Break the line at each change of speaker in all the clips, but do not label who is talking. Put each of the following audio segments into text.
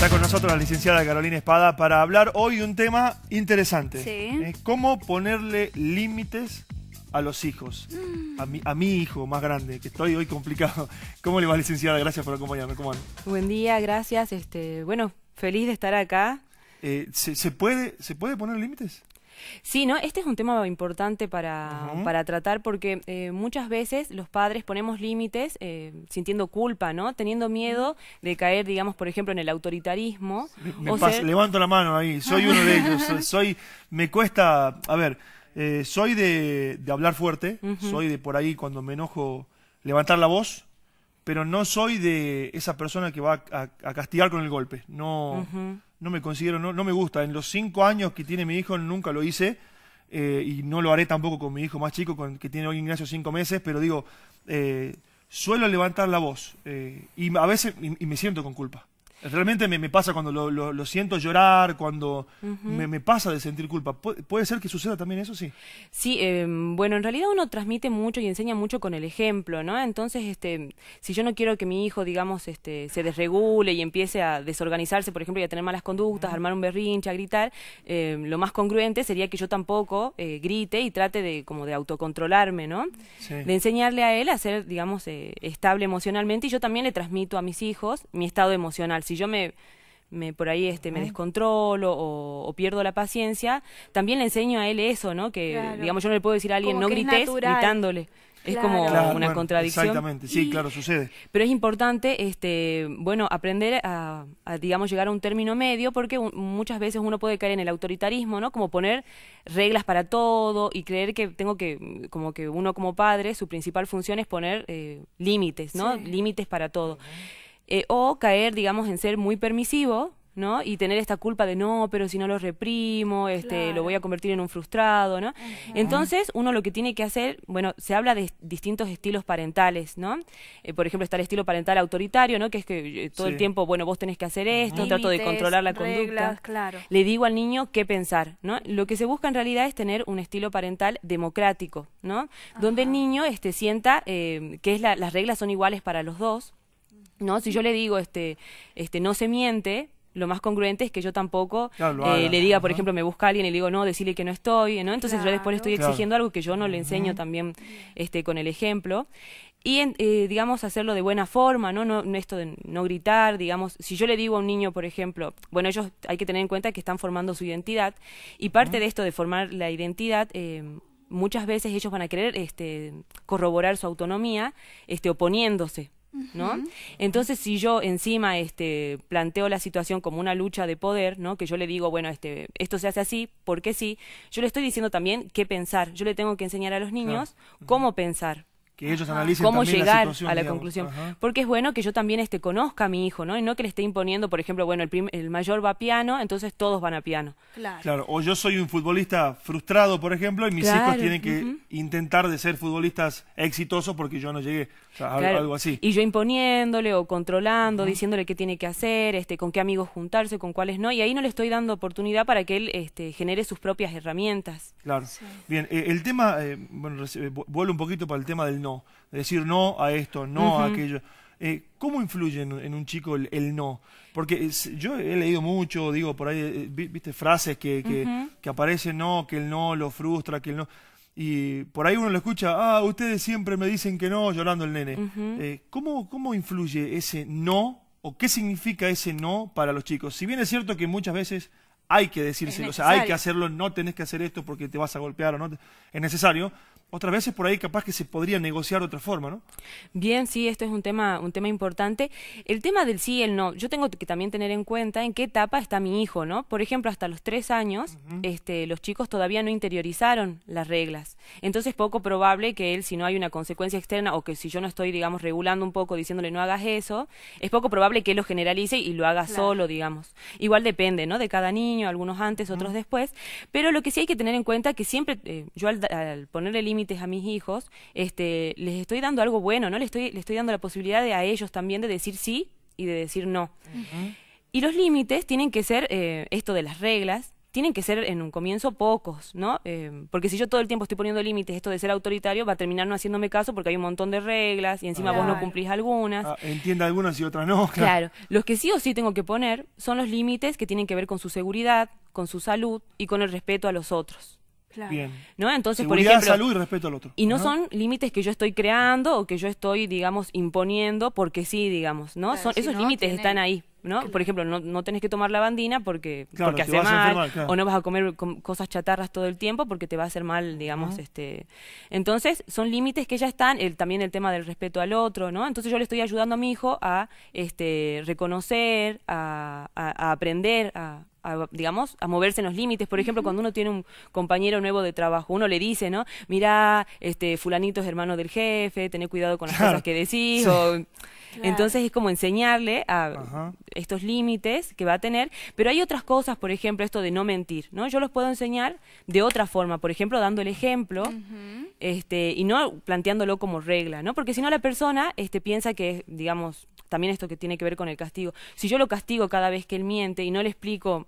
Está con nosotros la licenciada Carolina Espada para hablar hoy de un tema interesante. Sí. cómo ponerle límites a los hijos. A, mi, hijo más grande, que estoy hoy complicado. ¿Cómo le va, licenciada? Gracias por acompañarme. ¿Cómo
Buen día, gracias. Este, bueno, feliz de estar acá.
Eh, ¿se, puede, ¿Se puede poner límites?
Sí, ¿no? Este es un tema importante para, para tratar porque eh, muchas veces los padres ponemos límites eh, sintiendo culpa, ¿no? Teniendo miedo de caer, digamos, por ejemplo, en el autoritarismo.
Levanto la mano ahí, soy uno de ellos, soy, me cuesta, a ver, eh, soy de, hablar fuerte, soy de por ahí cuando me enojo levantar la voz pero no soy de esa persona que va a, castigar con el golpe. No, no me considero, no, me gusta. En los cinco años que tiene mi hijo nunca lo hice eh, y no lo haré tampoco con mi hijo más chico, que tiene hoy Ignacio cinco meses, pero digo, eh, suelo levantar la voz eh, y a veces y me siento con culpa. Realmente me, pasa cuando lo, siento llorar, cuando me, pasa de sentir culpa. ¿Puede ser que suceda también eso?
Sí. Sí, em, bueno, en realidad uno transmite mucho y enseña mucho con el ejemplo, ¿no? Entonces, este, si yo no quiero que mi hijo, digamos, este, se desregule y empiece a desorganizarse, por ejemplo, y a tener malas conductas, armar un berrinche, a gritar, em, lo más congruente sería que yo tampoco eh, grite y trate de como de autocontrolarme, ¿no? De enseñarle a él a ser, digamos, eh, estable emocionalmente y yo también le transmito a mis hijos mi estado emocional si yo me, me por ahí este, me descontrolo o, pierdo la paciencia, también le enseño a él eso, ¿no? Que, digamos, yo no le puedo decir a alguien, no grites, gritándole. Es como una contradicción. Exactamente, sí, claro, sucede. Pero es importante, este, bueno, aprender a, digamos, llegar a un término medio, porque muchas veces uno puede caer en el autoritarismo, ¿no? Como poner reglas para todo y creer que tengo que, como que uno como padre, su principal función es poner eh, límites, ¿no? Límites para todo. Eh, o caer, digamos, en ser muy permisivo, ¿no? Y tener esta culpa de no, pero si no lo reprimo, este, lo voy a convertir en un frustrado, ¿no? Entonces, uno lo que tiene que hacer, bueno, se habla de distintos estilos parentales, ¿no? Eh, por ejemplo, está el estilo parental autoritario, ¿no? Que es que eh, todo el tiempo, bueno, vos tenés que hacer esto, trato de controlar la conducta. Le digo al niño qué pensar, ¿no? Lo que se busca en realidad es tener un estilo parental democrático, ¿no? Donde el niño este, sienta que es las reglas son iguales para los dos, ¿no? Si yo le digo, este, este, no se miente, lo más congruente es que yo tampoco eh, le diga, por ejemplo, me busca alguien y le digo, no, decirle que no estoy, ¿no? Entonces yo después le estoy exigiendo algo que yo no le enseño también este, con el ejemplo. Y, eh, digamos, hacerlo de buena forma, ¿no? ¿no? esto de no gritar, digamos. Si yo le digo a un niño, por ejemplo, bueno, ellos hay que tener en cuenta que están formando su identidad y parte de esto de formar la identidad... Eh, muchas veces ellos van a querer este, corroborar su autonomía este, oponiéndose ¿no? Entonces, si yo encima este, planteo la situación como una lucha de poder, ¿no? Que yo le digo, bueno, este, esto se hace así, porque sí? Yo le estoy diciendo también qué pensar. Yo le tengo que enseñar a los niños cómo pensar, que ellos analicen cómo llegar a la conclusión. Porque es bueno que yo también este, conozca a mi hijo, ¿no? Y no que le esté imponiendo, por ejemplo, bueno, el, mayor va a piano, entonces todos van a piano. Claro.
O yo soy un futbolista frustrado, por ejemplo, y mis hijos tienen que intentar de ser futbolistas exitosos porque yo no llegué. a algo así.
Y yo imponiéndole o controlando, diciéndole qué tiene que hacer, este, con qué amigos juntarse, con cuáles no. Y ahí no le estoy dando oportunidad para que él este, genere sus propias herramientas.
Claro. Bien, eh, el tema, eh, bueno, eh, vuelvo un poquito para el tema del no decir no a esto, no a aquello. Eh, ¿Cómo influye en, un chico el, no? Porque yo he leído mucho, digo, por ahí, eh, viste, frases que, que, aparecen, no, que el no lo frustra, que el no... Y por ahí uno lo escucha, ah, ustedes siempre me dicen que no, llorando el nene. Eh, ¿cómo, influye ese no o qué significa ese no para los chicos? Si bien es cierto que muchas veces hay que decírselo, o sea, hay que hacerlo, no tenés que hacer esto porque te vas a golpear o no, es necesario, otras veces por ahí capaz que se podría negociar de otra forma, ¿no?
Bien, sí, esto es un tema, un tema importante. El tema del sí y el no, yo tengo que también tener en cuenta en qué etapa está mi hijo, ¿no? Por ejemplo, hasta los tres años, este, los chicos todavía no interiorizaron las reglas. Entonces, poco probable que él, si no hay una consecuencia externa o que si yo no estoy, digamos, regulando un poco, diciéndole no hagas eso, es poco probable que él lo generalice y lo haga solo, digamos. Igual depende, ¿no? De cada niño, algunos antes, otros después. Pero lo que sí hay que tener en cuenta que siempre, eh, yo al, al el límite a mis hijos, este, les estoy dando algo bueno, ¿no? Les estoy, les estoy dando la posibilidad de, a ellos también de decir sí y de decir no. Y los límites tienen que ser eh, esto de las reglas, tienen que ser en un comienzo pocos, ¿no? Eh, porque si yo todo el tiempo estoy poniendo límites, esto de ser autoritario va a terminar no haciéndome caso porque hay un montón de reglas y encima vos no cumplís algunas. Ah,
entienda algunas y otras no. claro.
Los que sí o sí tengo que poner son los límites que tienen que ver con su seguridad, con su salud y con el respeto a los otros. Bien. ¿No? Entonces, por ejemplo, salud y respeto al otro. Y no son límites que yo estoy creando o que yo estoy, digamos, imponiendo porque sí, digamos, ¿no? son, esos límites están ahí, ¿no? Por ejemplo, no, tenés que tomar la bandina porque, porque hace mal, o no vas a comer cosas chatarras todo el tiempo porque te va a hacer mal, digamos, este. Entonces, son límites que ya están, también el tema del respeto al otro, ¿no? Entonces yo le estoy ayudando a mi hijo a este reconocer, a aprender, a, digamos, a moverse en los límites. Por ejemplo, cuando uno tiene un compañero nuevo de trabajo, uno le dice, ¿no? Mirá, este, fulanito es hermano del jefe, tené cuidado con las cosas que decís. Entonces es como enseñarle a estos límites que va a tener. Pero hay otras cosas, por ejemplo, esto de no mentir, ¿no? Yo los puedo enseñar de otra forma, por ejemplo, dando el ejemplo este, y no planteándolo como regla, ¿no? Porque si no la persona este, piensa que, es, digamos, también esto que tiene que ver con el castigo. Si yo lo castigo cada vez que él miente y no le explico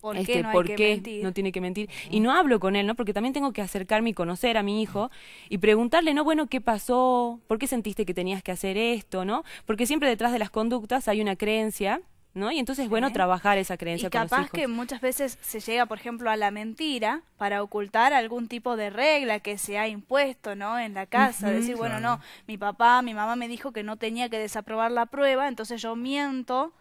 ¿Por este, qué, no, no tiene que mentir? Y no hablo con él, ¿no? Porque también tengo que acercarme y conocer a mi hijo y preguntarle, ¿no? Bueno, ¿qué pasó? ¿Por qué sentiste que tenías que hacer esto, no? Porque siempre detrás de las conductas hay una creencia ¿no? Y entonces es bueno trabajar esa creencia. Y capaz que
muchas veces se llega, por ejemplo, a la mentira para ocultar algún tipo de regla que se ha impuesto, ¿no? En la casa, decir, bueno, no, mi papá, mi mamá me dijo que no tenía que desaprobar la prueba, entonces yo miento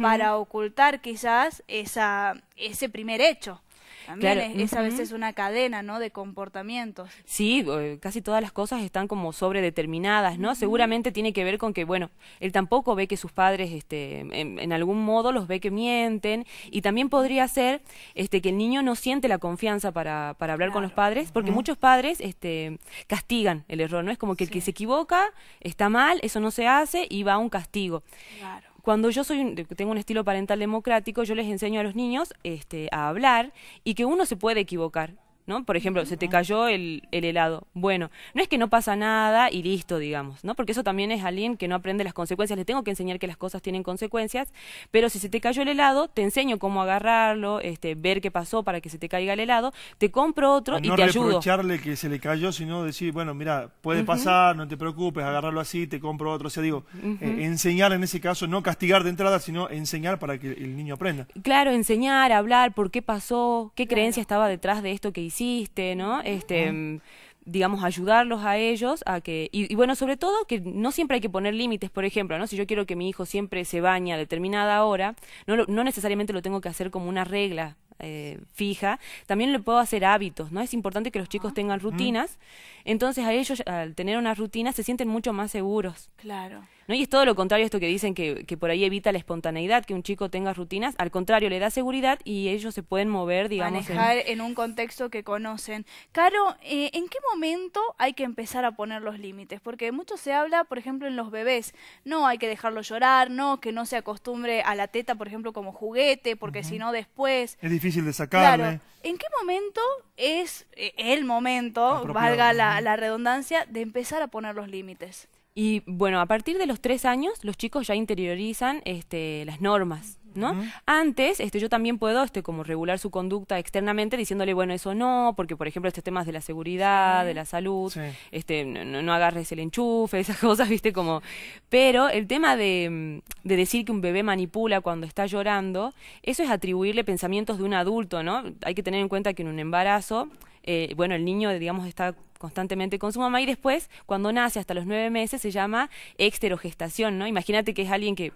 para ocultar quizás esa, ese primer hecho.
También claro. es, a veces
una cadena, ¿no? De comportamientos.
Sí, casi todas las cosas están como sobredeterminadas, ¿no? Seguramente tiene que ver con que, bueno, él tampoco ve que sus padres, este, en, algún modo los ve que mienten y también podría ser, este, que el niño no siente la confianza para, para hablar con los padres, porque muchos padres, este, castigan el error, ¿no? Es como que el que se equivoca está mal, eso no se hace y va a un castigo. Claro cuando yo soy tengo un estilo parental democrático, yo les enseño a los niños este, a hablar y que uno se puede equivocar. ¿no? Por ejemplo, se te cayó el, helado. Bueno, no es que no pasa nada y listo, digamos, ¿no? Porque eso también es alguien que no aprende las consecuencias. Le tengo que enseñar que las cosas tienen consecuencias, pero si se te cayó el helado, te enseño cómo agarrarlo, este, ver qué pasó para que se te caiga el helado, te compro otro y te ayudo. No
reprocharle que se le cayó, sino decir, bueno, mira, puede pasar, no te preocupes, agarrarlo así, te compro otro. O sea, digo, eh, enseñar en ese caso, no castigar de entrada, sino enseñar para que el niño aprenda.
Claro, enseñar, hablar, por qué pasó, qué creencia estaba detrás de esto que hice existe, ¿no? Este, mm, digamos, ayudarlos a ellos a que... Y, bueno, sobre todo que no siempre hay que poner límites, por ejemplo, ¿no? Si yo quiero que mi hijo siempre se bañe a determinada hora, no, no necesariamente lo tengo que hacer como una regla, eh, fija, también le puedo hacer hábitos, ¿no? Es importante que los chicos ah. tengan rutinas, entonces a ellos, al tener una rutina, se sienten mucho más seguros. Claro. ¿no? Y es todo lo contrario a esto que dicen que, que por ahí evita la espontaneidad, que un chico tenga rutinas, al contrario, le da seguridad y ellos se pueden mover, digamos. Manejar en,
en un contexto que conocen. Caro, eh, ¿en qué momento hay que empezar a poner los límites? Porque mucho se habla, por ejemplo, en los bebés, no hay que dejarlo llorar, no, que no se acostumbre a la teta, por ejemplo, como juguete, porque si no después...
Es difícil de sacarle.
Claro. ¿En qué momento es eh, el momento, valga la redundancia, de empezar a poner los límites?
Y bueno, a partir de los tres años, los chicos ya interiorizan este, las normas, ¿no? Antes, este, yo también puedo este, como regular su conducta externamente diciéndole, bueno, eso no, porque por ejemplo, estos temas de la seguridad, de la salud, este, no, agarres el enchufe, esas cosas, viste, como. Pero el tema de, decir que un bebé manipula cuando está llorando, eso es atribuirle pensamientos de un adulto, ¿no? Hay que tener en cuenta que en un embarazo. Eh, bueno, el niño, digamos, está constantemente con su mamá y después, cuando nace hasta los nueve meses, se llama exterogestación, ¿no? Imagínate que es alguien que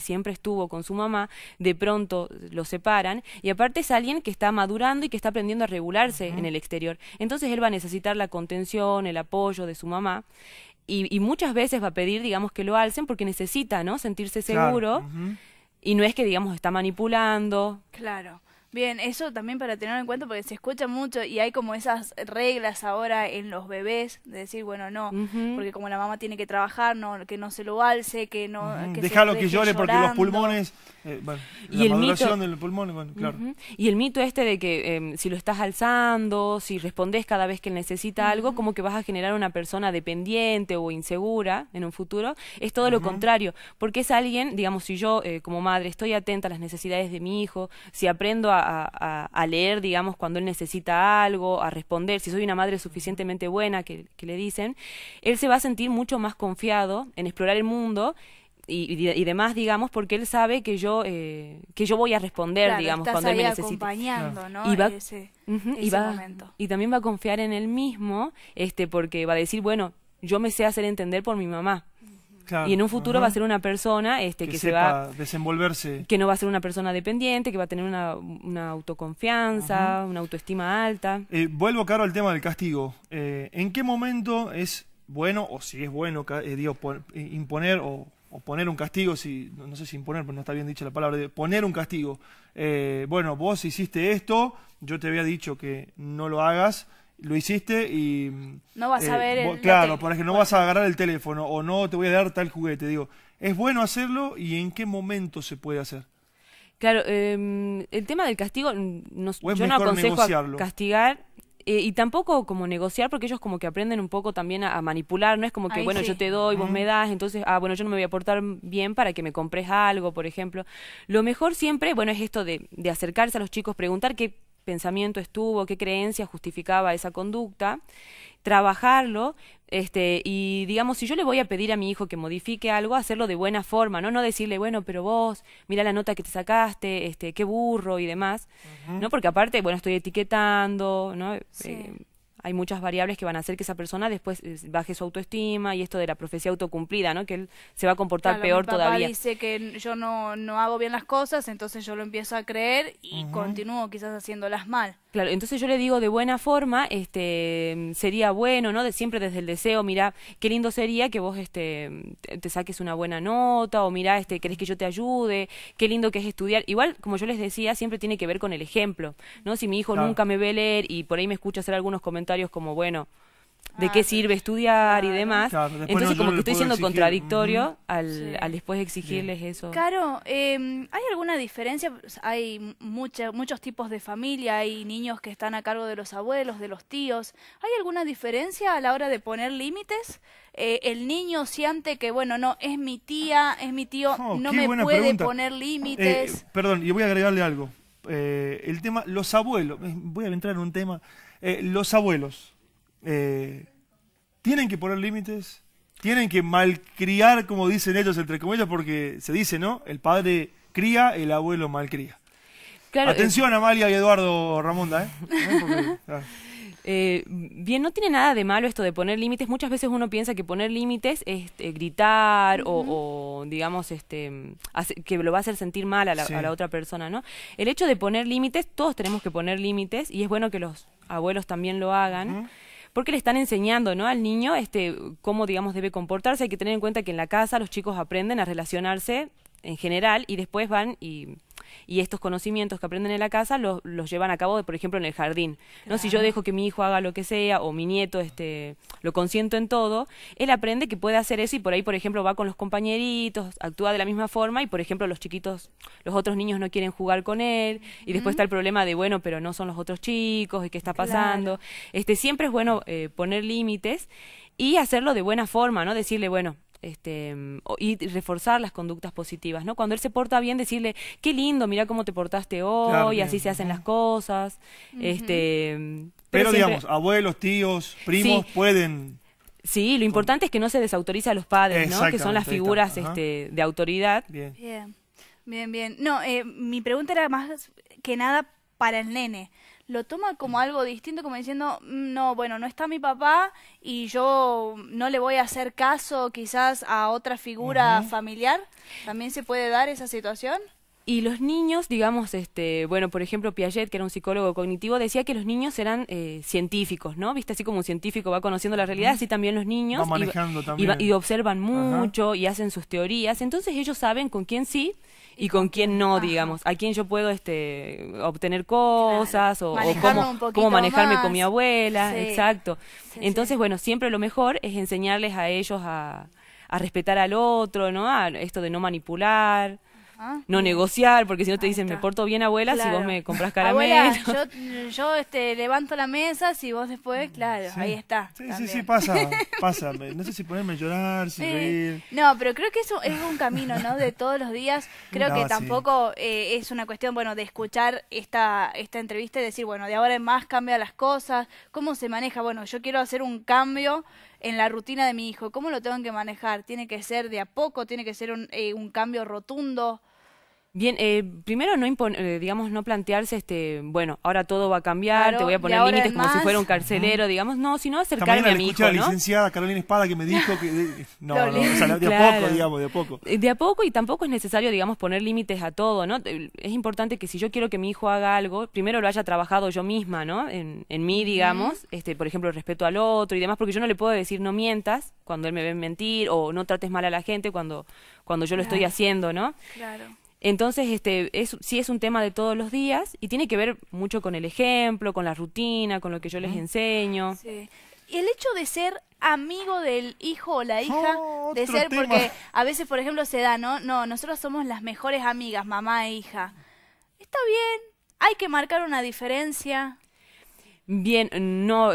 siempre estuvo con su mamá, de pronto lo separan y aparte es alguien que está madurando y que está aprendiendo a regularse en el exterior. Entonces él va a necesitar la contención, el apoyo de su mamá y, muchas veces va a pedir, digamos, que lo alcen porque necesita, ¿no? Sentirse seguro y no es que, digamos, está manipulando.
Claro. Bien, eso también para tenerlo en cuenta porque se escucha mucho y hay como esas reglas ahora en los bebés de decir, bueno, no, porque como la mamá tiene que trabajar, no que no se lo alce, que no deja que Dejalo que llore porque
los pulmones eh, y la el maduración mito, del pulmón, bueno, claro.
Y el mito este de que em, si lo estás alzando, si respondes cada vez que necesita algo, como que vas a generar una persona dependiente o insegura en un futuro, es todo lo contrario, porque es alguien, digamos, si yo eh, como madre estoy atenta a las necesidades de mi hijo, si aprendo a a, leer, digamos, cuando él necesita algo, a responder, si soy una madre suficientemente buena, que, le dicen, él se va a sentir mucho más confiado en explorar el mundo y, demás, digamos, porque él sabe que yo eh, que yo voy a responder, digamos, cuando él me necesite. Y y también va a confiar en él mismo, este, porque va a decir, bueno, yo me sé hacer entender por mi mamá y en un futuro va a ser una persona este, que, se va a
desenvolverse.
Que no va a ser una persona dependiente, que va a tener una, autoconfianza, una autoestima alta.
Eh, vuelvo, Caro, al tema del castigo. Eh, ¿En qué momento es bueno, o si es bueno, eh, imponer o, poner un castigo, si no sé si imponer, pues no está bien dicha la palabra, de poner un castigo? bueno, vos hiciste esto, yo te había dicho que no lo hagas lo hiciste y... No vas a eh, ver... el, claro, por ejemplo, no vas a agarrar el teléfono o no te voy a dar tal juguete. Digo, ¿es bueno hacerlo y en qué momento se puede hacer?
Claro, em, el tema del castigo, no, yo no aconsejo castigar eh, y tampoco como negociar, porque ellos como que aprenden un poco también a, manipular, no es como que, bueno, yo te doy, vos me das, entonces, ah, bueno, yo no me voy a portar bien para que me compres algo, por ejemplo. Lo mejor siempre, bueno, es esto de, de acercarse a los chicos, preguntar qué pensamiento estuvo, qué creencia justificaba esa conducta, trabajarlo, este, y digamos, si yo le voy a pedir a mi hijo que modifique algo, hacerlo de buena forma, ¿no? No decirle, bueno, pero vos, mira la nota que te sacaste, este, qué burro y demás, ¿no? Porque aparte, bueno, estoy etiquetando, ¿no? Eh, hay muchas variables que van a hacer que esa persona después eh, baje su autoestima y esto de la profecía autocumplida, ¿no? Que él se va a comportar peor todavía. papá dice
que yo no, hago bien las cosas, entonces yo lo empiezo a creer y continúo quizás haciéndolas mal.
Claro, entonces yo le digo de buena forma, este, sería bueno, ¿no? De siempre desde el deseo, mira, qué lindo sería que vos este te saques una buena nota o mira, este, querés que yo te ayude, qué lindo que es estudiar. Igual, como yo les decía, siempre tiene que ver con el ejemplo, ¿no? Si mi hijo nunca me ve leer y por ahí me escucha hacer algunos comentarios como, bueno, de qué ah, sirve estudiar y demás. Entonces como que estoy siendo contradictorio al, después exigirles eso.
Claro, em, ¿hay alguna diferencia? Pues, hay mucha, muchos tipos de familia, hay niños que están a cargo de los abuelos, de los tíos. ¿Hay alguna diferencia a la hora de poner límites? Eh, el niño siente que, bueno, no, es mi tía, es mi tío, oh, no me puede poner eh, límites.
perdón, y voy a agregarle algo. Eh, el tema, los abuelos, voy a entrar en un tema, los abuelos eh, tienen que poner límites, tienen que malcriar, como dicen ellos, entre comillas, porque se dice, ¿no? El padre cría, el abuelo malcría.
Claro, eh, Atención,
Amalia y Eduardo Ramonda,
¿eh? ¿eh? bien, no tiene nada de malo esto de poner límites. Muchas veces uno piensa que poner límites es gritar o, digamos, este, que lo va a hacer sentir mal a la, otra persona, ¿no? El hecho de poner límites, todos tenemos que poner límites y es bueno que los abuelos también lo hagan porque le están enseñando ¿no? al niño este, cómo, digamos, debe comportarse. Hay que tener en cuenta que en la casa los chicos aprenden a relacionarse en general y después van y y estos conocimientos que aprenden en la casa los, llevan a cabo, por ejemplo, en el jardín. ¿no? Si yo dejo que mi hijo haga lo que sea o mi nieto este, lo consiento en todo, él aprende que puede hacer eso y por ahí, por ejemplo, va con los compañeritos, actúa de la misma forma y, por ejemplo, los chiquitos, los otros niños no quieren jugar con él y después está el problema de, bueno, pero no son los otros chicos y qué está pasando. Este, siempre es bueno eh, poner límites y hacerlo de buena forma, ¿no? Decirle, bueno, este, y reforzar las conductas positivas, ¿no? Cuando él se porta bien, decirle, qué lindo, mira cómo te portaste hoy, así se hacen las cosas. este,
pero, digamos, abuelos, tíos, primos pueden...
Sí, lo importante es que no se desautoriza a los padres, ¿no? Que son las figuras este, de autoridad. Bien.
bien, bien. No, eh, mi pregunta era más que nada para el nene lo toma como algo distinto, como diciendo, mm, no, bueno, no está mi papá y yo no le voy a hacer caso quizás a otra figura familiar. ¿También se puede dar
esa situación? Y los niños, digamos, este, bueno, por ejemplo, Piaget, que era un psicólogo cognitivo, decía que los niños eran eh, científicos, ¿no? Viste, así como un científico va conociendo la realidad, así también los niños. y, Y, observan mucho y hacen sus teorías. Entonces ellos saben con quién sí y con quién no, digamos, a quién yo puedo este, obtener cosas o, cómo, manejarme con mi abuela, exacto. Entonces, bueno, siempre lo mejor es enseñarles a ellos a, a respetar al otro, ¿no? esto de no manipular. Ah. no negociar, porque si no te dicen, me porto bien, abuela, si vos me compras caramelo. yo,
yo este, levanto la mesa, si vos después, mm, claro, ahí está. Sí, sí, sí, pasa,
pasa.
No sé si ponerme a llorar, si sí. reír.
No, pero creo que eso es un camino, ¿no? De todos los días. Creo que tampoco eh, es una cuestión, bueno, de escuchar esta, esta entrevista y decir, bueno, de ahora en más cambia las cosas, cómo se maneja. Bueno, yo quiero hacer un cambio en la rutina de mi hijo, ¿cómo lo tengo que manejar? ¿Tiene que ser de a poco? ¿Tiene que ser un, eh, un cambio rotundo?
Bien, eh, primero no eh, digamos no plantearse este, bueno, ahora todo va a cambiar, te voy a poner límites como si fuera un carcelero, digamos, no, sino acercarme a mi hijo, a la licenciada
Carolina Espada que me dijo que no, no, de a poco, digamos, de a poco.
Eh, de a poco y tampoco es necesario, digamos, poner límites a todo, ¿no? Es importante que si yo quiero que mi hijo haga algo, primero lo haya trabajado yo misma, ¿no? En, en mí, digamos, este, por ejemplo, el respeto al otro y demás, porque yo no le puedo decir no mientas cuando él me ve mentir o no trates mal a la gente cuando cuando yo lo estoy haciendo, ¿no? Claro. Entonces, este, es, sí es un tema de todos los días y tiene que ver mucho con el ejemplo, con la rutina, con lo que yo les enseño.
Sí. El hecho de ser amigo del hijo o la ah, hija, de ser, porque a veces, por ejemplo, se da, ¿no? No, nosotros somos las mejores amigas, mamá e hija. Está bien, hay que marcar una diferencia
bien, no, no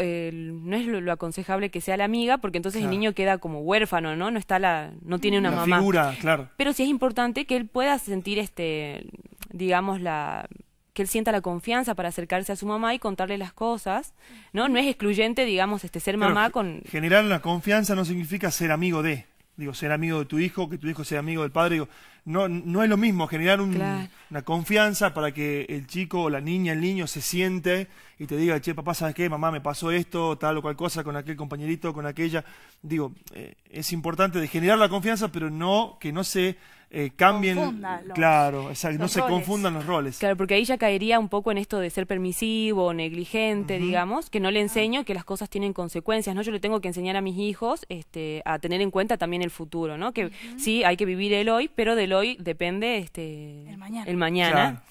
es lo, aconsejable que sea la amiga, porque entonces el niño queda como huérfano, ¿no? No está la, no tiene una mamá. Figura, claro. Pero sí es importante que él pueda sentir este, digamos, la que él sienta la confianza para acercarse a su mamá y contarle las cosas, ¿no? No es excluyente, digamos, este ser mamá con...
Generar la confianza no significa ser amigo de, digo, ser amigo de tu hijo, que tu hijo sea amigo del padre, digo, no, no es lo mismo generar una confianza para que el chico o la niña, el niño se siente y te diga, che, papá, ¿sabes qué? Mamá, me pasó esto, tal o cual cosa con aquel compañerito, con aquella. Digo, eh, es importante de generar la confianza, pero no que no se eh, cambien. claro, no se confundan los roles.
Claro, porque ahí ya caería un poco en esto de ser permisivo negligente, digamos, que no le enseño que las cosas tienen consecuencias, ¿no? Yo le tengo que enseñar a mis hijos este, a tener en cuenta también el futuro, ¿no? Que sí, hay que vivir el hoy, pero del hoy depende este, el mañana.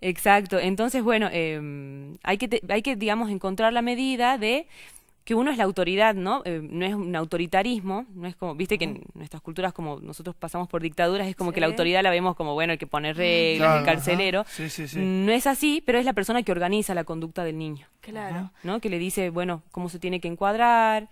Exacto. Entonces, bueno, eh, hay, que hay que, digamos, encontrar la medida de que uno es la autoridad, ¿no? Eh, no es un autoritarismo, no es como, viste que en nuestras culturas como nosotros pasamos por dictaduras, es como que la autoridad la vemos como, bueno, el que pone reglas, el carcelero. no es así, pero es la persona que organiza la conducta del niño. Claro. ¿No? Que le dice, bueno, cómo se tiene que encuadrar,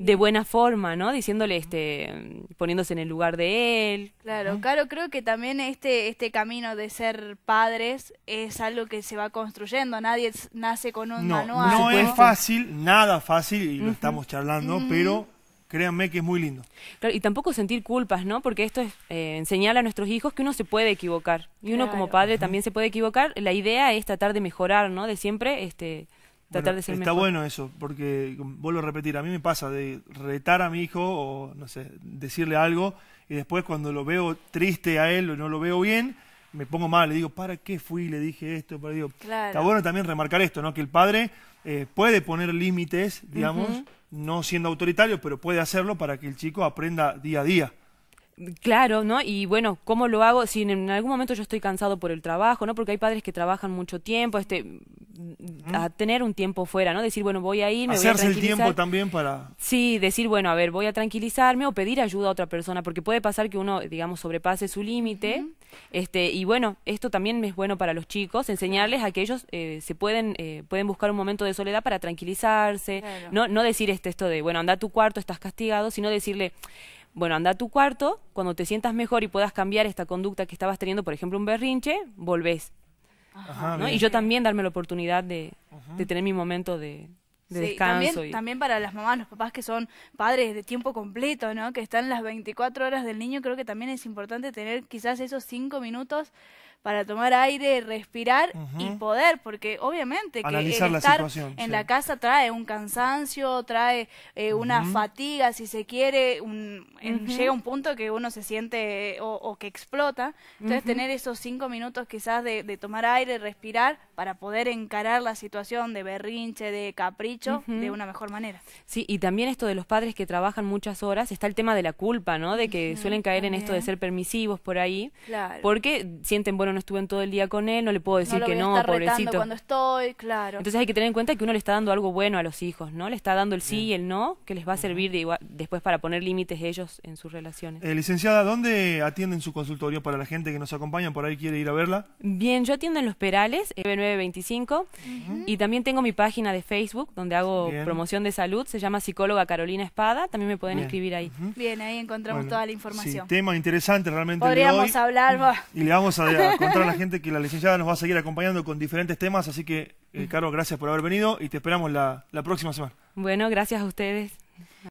de buena forma, ¿no? Diciéndole, este, poniéndose en el lugar de él.
Claro, claro, creo que también este, este camino de ser padres es algo que se va construyendo, nadie
nace con un no, manual. No es
fácil, nada fácil, y lo estamos charlando, pero créanme que es muy lindo.
Claro, y tampoco sentir culpas, ¿no? Porque esto es eh, enseñar a nuestros hijos que uno se puede equivocar, y uno como padre también se puede equivocar, la idea es tratar de mejorar, ¿no? De siempre, este Está bueno
eso, porque vuelvo a repetir, a mí me pasa de retar a mi hijo o, no sé, decirle algo y después cuando lo veo triste a él o no lo veo bien, me pongo mal, le digo, ¿para qué fui? Le dije esto, para digo, está bueno también remarcar esto, ¿no? Que el padre eh, puede poner límites, digamos, no siendo autoritario, pero puede hacerlo para que el chico aprenda día a día.
Claro, ¿no? Y bueno, ¿cómo lo hago si en algún momento yo estoy cansado por el trabajo, ¿no? Porque hay padres que trabajan mucho tiempo, este, Mm. a tener un tiempo fuera, ¿no? Decir, bueno, voy a ir, me voy a el tiempo
también para...
Sí, decir, bueno, a ver, voy a tranquilizarme o pedir ayuda a otra persona, porque puede pasar que uno, digamos, sobrepase su límite. este Y bueno, esto también es bueno para los chicos, enseñarles a que ellos eh, se pueden eh, pueden buscar un momento de soledad para tranquilizarse. No, no decir este, esto de, bueno, anda a tu cuarto, estás castigado, sino decirle bueno, anda a tu cuarto, cuando te sientas mejor y puedas cambiar esta conducta que estabas teniendo, por ejemplo, un berrinche, volvés. Y yo también darme la oportunidad de, de tener mi momento de, descanso. También,
también para las mamás, los papás que son padres de tiempo completo, ¿no? Que están las 24 horas del niño, creo que también es importante tener quizás esos 5 minutos para tomar aire, respirar y poder, porque obviamente que estar en la casa trae un cansancio, trae eh, una fatiga, si se quiere, un, llega un punto que uno se siente o, que explota. Entonces tener esos cinco minutos quizás de, tomar aire, respirar, para poder encarar la situación de berrinche, de capricho, de una mejor manera.
Sí, y también esto de los padres que trabajan muchas horas, está el tema de la culpa, ¿no? De que suelen caer en esto de ser permisivos por ahí, porque sienten, bueno, no estuve en todo el día con él, no le puedo decir que no, pobrecito. cuando
estoy,
claro. Entonces hay que tener en cuenta que uno le está dando algo bueno a los hijos, ¿no? Le está dando el sí y el no, que les va a servir después para poner límites ellos en sus relaciones.
Eh, licenciada, ¿dónde atienden su consultorio para la gente que nos acompaña, por ahí quiere ir a verla?
Bien, yo atiendo en Los Perales, 9925, 925 y también tengo mi página de Facebook donde hago promoción de salud, se llama psicóloga Carolina Espada, también me pueden escribir ahí. Bien, ahí
encontramos toda la información.
tema interesante realmente. Podríamos
hablar. Y le
vamos a, a Encontrar a la gente que la licenciada nos va a seguir acompañando con diferentes temas, así que, eh, carlos gracias por haber venido y te esperamos la, la próxima semana.
Bueno, gracias a ustedes.